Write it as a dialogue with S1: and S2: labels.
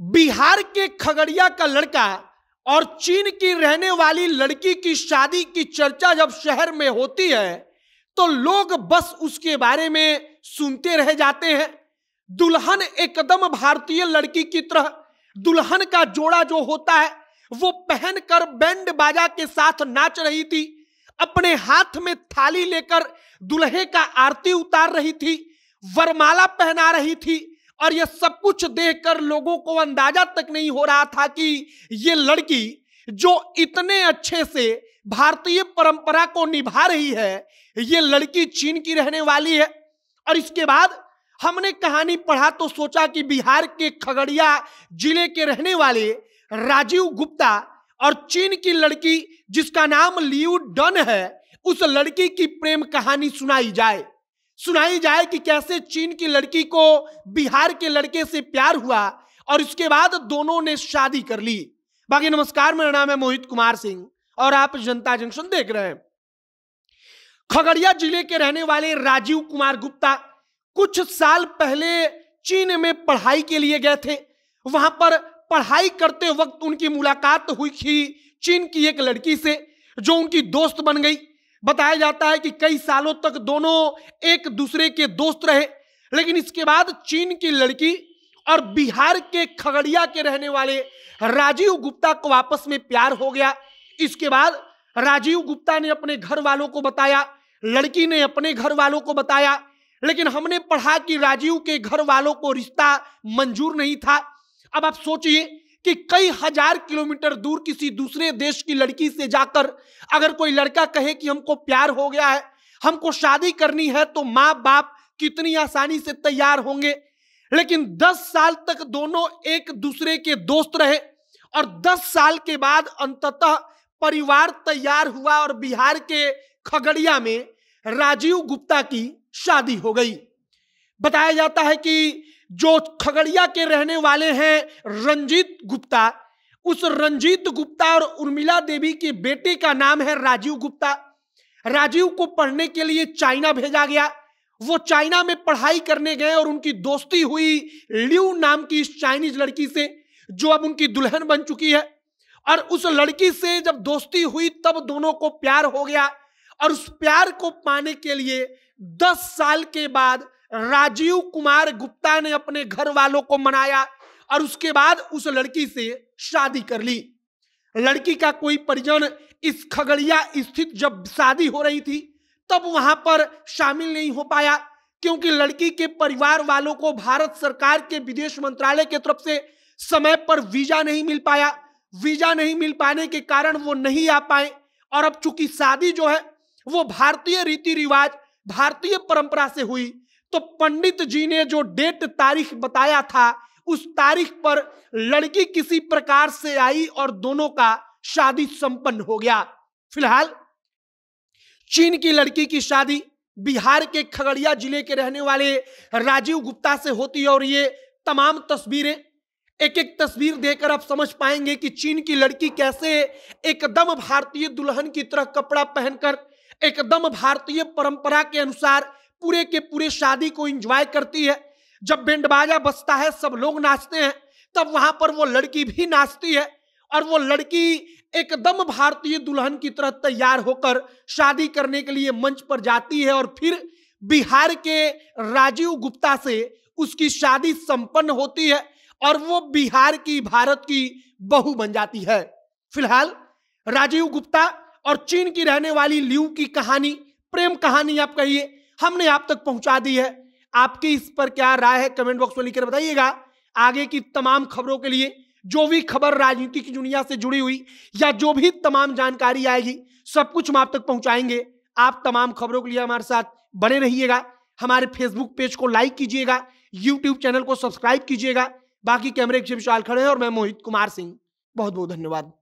S1: बिहार के खगड़िया का लड़का और चीन की रहने वाली लड़की की शादी की चर्चा जब शहर में होती है तो लोग बस उसके बारे में सुनते रह जाते हैं दुल्हन एकदम भारतीय लड़की की तरह दुल्हन का जोड़ा जो होता है वो पहनकर बैंड बाजा के साथ नाच रही थी अपने हाथ में थाली लेकर दुल्हे का आरती उतार रही थी वरमाला पहना रही थी और यह सब कुछ देखकर लोगों को अंदाजा तक नहीं हो रहा था कि ये लड़की जो इतने अच्छे से भारतीय परंपरा को निभा रही है ये लड़की चीन की रहने वाली है और इसके बाद हमने कहानी पढ़ा तो सोचा कि बिहार के खगड़िया जिले के रहने वाले राजीव गुप्ता और चीन की लड़की जिसका नाम लियू डन है उस लड़की की प्रेम कहानी सुनाई जाए सुनाई जाए कि कैसे चीन की लड़की को बिहार के लड़के से प्यार हुआ और इसके बाद दोनों ने शादी कर ली बाकी नमस्कार मेरा नाम है मोहित कुमार सिंह और आप जनता जंक्शन देख रहे हैं खगड़िया जिले के रहने वाले राजीव कुमार गुप्ता कुछ साल पहले चीन में पढ़ाई के लिए गए थे वहां पर पढ़ाई करते वक्त उनकी मुलाकात हुई थी चीन की एक लड़की से जो उनकी दोस्त बन गई बताया जाता है कि कई सालों तक दोनों एक दूसरे के दोस्त रहे लेकिन इसके बाद चीन की लड़की और बिहार के खगड़िया के रहने वाले राजीव गुप्ता को आपस में प्यार हो गया इसके बाद राजीव गुप्ता ने अपने घर वालों को बताया लड़की ने अपने घर वालों को बताया लेकिन हमने पढ़ा कि राजीव के घर वालों को रिश्ता मंजूर नहीं था अब आप सोचिए कि कई हजार किलोमीटर दूर किसी दूसरे देश की लड़की से जाकर अगर कोई लड़का कहे कि हमको प्यार हो गया है हमको शादी करनी है तो माँ बाप कितनी आसानी से तैयार होंगे लेकिन 10 साल तक दोनों एक दूसरे के दोस्त रहे और 10 साल के बाद अंततः परिवार तैयार हुआ और बिहार के खगड़िया में राजीव गुप्ता की शादी हो गई बताया जाता है कि जो खगड़िया के रहने वाले हैं रंजीत गुप्ता उस रंजीत गुप्ता और उर्मिला देवी के बेटे का नाम है राजीव गुप्ता राजीव को पढ़ने के लिए चाइना भेजा गया वो चाइना में पढ़ाई करने गए और उनकी दोस्ती हुई ल्यू नाम की इस चाइनीज लड़की से जो अब उनकी दुल्हन बन चुकी है और उस लड़की से जब दोस्ती हुई तब दोनों को प्यार हो गया और उस प्यार को पाने के लिए दस साल के बाद राजीव कुमार गुप्ता ने अपने घर वालों को मनाया और उसके बाद उस लड़की से शादी कर ली लड़की का कोई परिजन इस खगड़िया स्थित जब शादी हो रही थी तब वहां पर शामिल नहीं हो पाया क्योंकि लड़की के परिवार वालों को भारत सरकार के विदेश मंत्रालय के तरफ से समय पर वीजा नहीं मिल पाया वीजा नहीं मिल पाने के कारण वो नहीं आ पाए और अब चूंकि शादी जो है वो भारतीय रीति रिवाज भारतीय परंपरा से हुई तो पंडित जी ने जो डेट तारीख बताया था उस तारीख पर लड़की किसी प्रकार से आई और दोनों का शादी संपन्न हो गया फिलहाल चीन की लड़की की शादी बिहार के खगड़िया जिले के रहने वाले राजीव गुप्ता से होती है और ये तमाम तस्वीरें एक एक तस्वीर देकर आप समझ पाएंगे कि चीन की लड़की कैसे एकदम भारतीय दुल्हन की तरह कपड़ा पहनकर एकदम भारतीय परंपरा के अनुसार पूरे के पूरे शादी को इंजॉय करती है जब बैंड बाजा बजता है सब लोग नाचते हैं तब वहां पर वो लड़की भी नाचती है और वो लड़की एकदम भारतीय दुल्हन की तरह तैयार होकर शादी करने के लिए मंच पर जाती है और फिर बिहार के राजीव गुप्ता से उसकी शादी संपन्न होती है और वो बिहार की भारत की बहू बन जाती है फिलहाल राजीव गुप्ता और चीन की रहने वाली लियू की कहानी प्रेम कहानी आप कहिए हमने आप तक पहुंचा दी है आपकी इस पर क्या राय है कमेंट बॉक्स में लिखकर बताइएगा आगे की तमाम खबरों के लिए जो भी खबर राजनीति की दुनिया से जुड़ी हुई या जो भी तमाम जानकारी आएगी सब कुछ हम आप तक पहुंचाएंगे आप तमाम खबरों के लिए हमारे साथ बने रहिएगा हमारे फेसबुक पेज को लाइक कीजिएगा यूट्यूब चैनल को सब्सक्राइब कीजिएगा बाकी कैमरे के विशाल खड़े हैं और मैं मोहित कुमार सिंह बहुत बहुत धन्यवाद